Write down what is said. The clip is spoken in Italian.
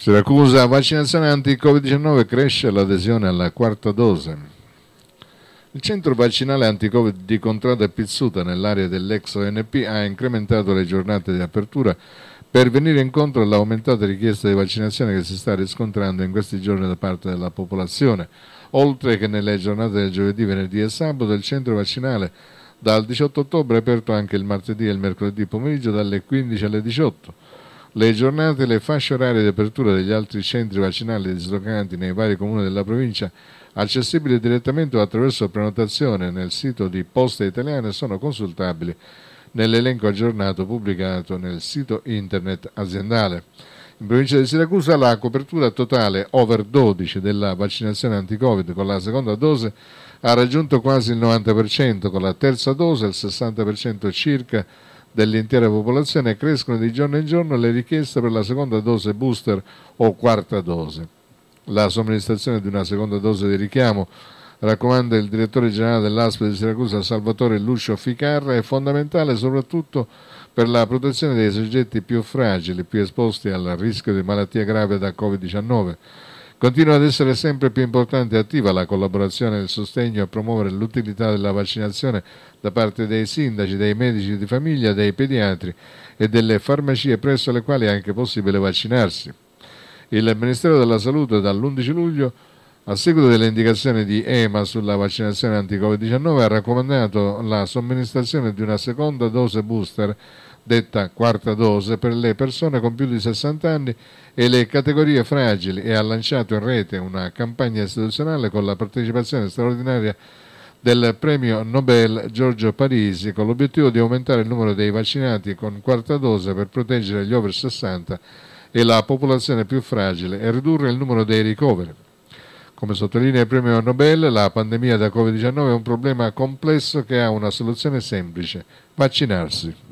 Siracusa, vaccinazione anti-Covid-19, cresce l'adesione alla quarta dose. Il centro vaccinale anti-Covid di Contrada Pizzuta nell'area dell'ex ONP ha incrementato le giornate di apertura per venire incontro all'aumentata richiesta di vaccinazione che si sta riscontrando in questi giorni da parte della popolazione. Oltre che nelle giornate del giovedì, venerdì e sabato, il centro vaccinale dal 18 ottobre è aperto anche il martedì e il mercoledì pomeriggio dalle 15 alle 18 le giornate e le fasce orarie di apertura degli altri centri vaccinali dislocanti nei vari comuni della provincia, accessibili direttamente o attraverso prenotazione nel sito di Poste Italiane, sono consultabili nell'elenco aggiornato pubblicato nel sito internet aziendale. In provincia di Siracusa la copertura totale over 12 della vaccinazione anti-Covid con la seconda dose ha raggiunto quasi il 90%, con la terza dose il 60% circa dell'intera popolazione e crescono di giorno in giorno le richieste per la seconda dose booster o quarta dose. La somministrazione di una seconda dose di richiamo raccomanda il direttore generale dell'ASP di Siracusa Salvatore Lucio Ficarra, è fondamentale soprattutto per la protezione dei soggetti più fragili, più esposti al rischio di malattia grave da Covid-19. Continua ad essere sempre più importante e attiva la collaborazione e il sostegno a promuovere l'utilità della vaccinazione da parte dei sindaci, dei medici di famiglia, dei pediatri e delle farmacie presso le quali è anche possibile vaccinarsi. Il Ministero della Salute dall'11 luglio a seguito delle indicazioni di EMA sulla vaccinazione anti-Covid-19 ha raccomandato la somministrazione di una seconda dose booster detta quarta dose per le persone con più di 60 anni e le categorie fragili e ha lanciato in rete una campagna istituzionale con la partecipazione straordinaria del premio Nobel Giorgio Parisi con l'obiettivo di aumentare il numero dei vaccinati con quarta dose per proteggere gli over 60 e la popolazione più fragile e ridurre il numero dei ricoveri. Come sottolinea il premio Nobel, la pandemia da Covid-19 è un problema complesso che ha una soluzione semplice, vaccinarsi.